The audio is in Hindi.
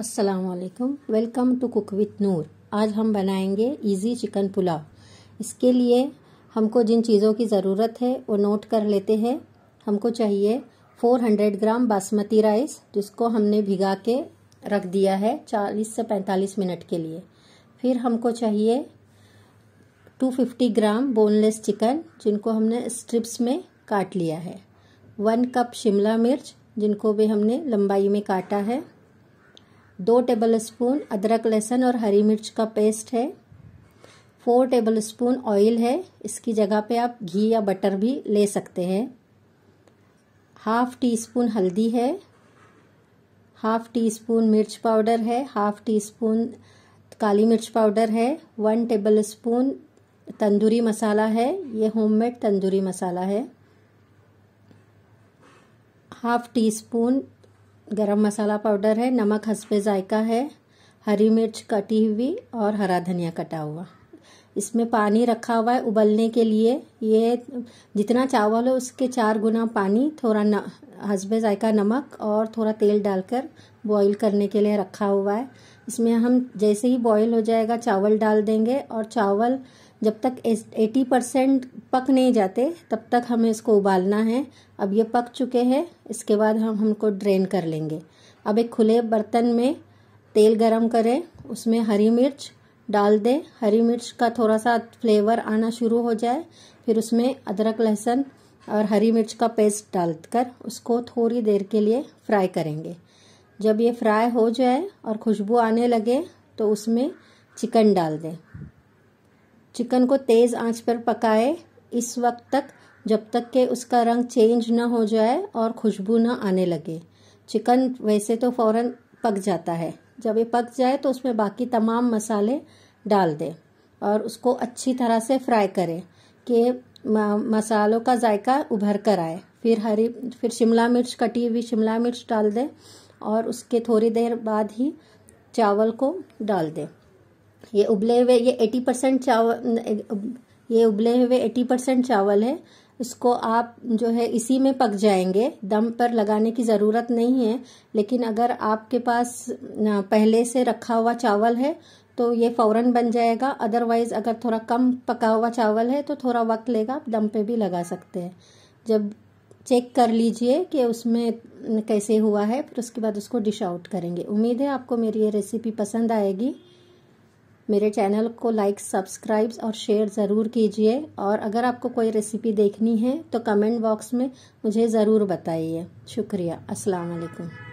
असलकम welcome to cook with Noor आज हम बनाएंगे इजी चिकन पुलाव इसके लिए हमको जिन चीज़ों की ज़रूरत है वो नोट कर लेते हैं हमको चाहिए 400 ग्राम बासमती राइस जिसको हमने भिगा के रख दिया है 40 से 45 मिनट के लिए फिर हमको चाहिए 250 ग्राम बोनलेस चिकन जिनको हमने स्ट्रिप्स में काट लिया है वन कप शिमला मिर्च जिनको भी हमने लंबाई में काटा है दो टेबल स्पून अदरक लहसुन और हरी मिर्च का पेस्ट है फोर टेबल स्पून ऑयल है इसकी जगह पे आप घी या बटर भी ले सकते हैं हाफ टी स्पून हल्दी है हाफ टी स्पून मिर्च पाउडर है हाफ टी स्पून काली मिर्च पाउडर है one tablespoon tandoori masala है ये होममेड तंदूरी मसाला है हाफ टी स्पून गरम मसाला पाउडर है नमक हंसपे जायका है हरी मिर्च कटी हुई और हरा धनिया कटा हुआ इसमें पानी रखा हुआ है उबलने के लिए ये जितना चावल है उसके चार गुना पानी थोड़ा न हसबे जायका नमक और थोड़ा तेल डालकर बॉईल करने के लिए रखा हुआ है इसमें हम जैसे ही बॉईल हो जाएगा चावल डाल देंगे और चावल जब तक एटी परसेंट पक नहीं जाते तब तक हमें इसको उबालना है अब ये पक चुके हैं इसके बाद हम हमको ड्रेन कर लेंगे अब एक खुले बर्तन में तेल गरम करें उसमें हरी मिर्च डाल दें हरी मिर्च का थोड़ा सा फ्लेवर आना शुरू हो जाए फिर उसमें अदरक लहसुन और हरी मिर्च का पेस्ट डालकर उसको थोड़ी देर के लिए फ्राई करेंगे जब ये फ्राई हो जाए और खुशबू आने लगे तो उसमें चिकन डाल दें चिकन को तेज़ आंच पर पकाए इस वक्त तक जब तक के उसका रंग चेंज ना हो जाए और खुशबू ना आने लगे चिकन वैसे तो फ़ौरन पक जाता है जब ये पक जाए तो उसमें बाकी तमाम मसाले डाल दें और उसको अच्छी तरह से फ्राई करें कि मसालों का जायका उभर कर आए फिर हरी फिर शिमला मिर्च कटी हुई शिमला मिर्च डाल दें और उसके थोड़ी देर बाद ही चावल को डाल दें ये उबले हुए ये एटी परसेंट चावल ये उबले हुए एटी परसेंट चावल है इसको आप जो है इसी में पक जाएंगे दम पर लगाने की ज़रूरत नहीं है लेकिन अगर आपके पास पहले से रखा हुआ चावल है तो ये फ़ौरन बन जाएगा अदरवाइज़ अगर थोड़ा कम पका हुआ चावल है तो थोड़ा वक्त लेगा आप दम पे भी लगा सकते हैं जब चेक कर लीजिए कि उसमें कैसे हुआ है फिर उसके बाद उसको डिश आउट करेंगे उम्मीद है आपको मेरी ये रेसिपी पसंद आएगी मेरे चैनल को लाइक सब्सक्राइब और शेयर ज़रूर कीजिए और अगर आपको कोई रेसिपी देखनी है तो कमेंट बॉक्स में मुझे ज़रूर बताइए शुक्रिया अस्सलाम वालेकुम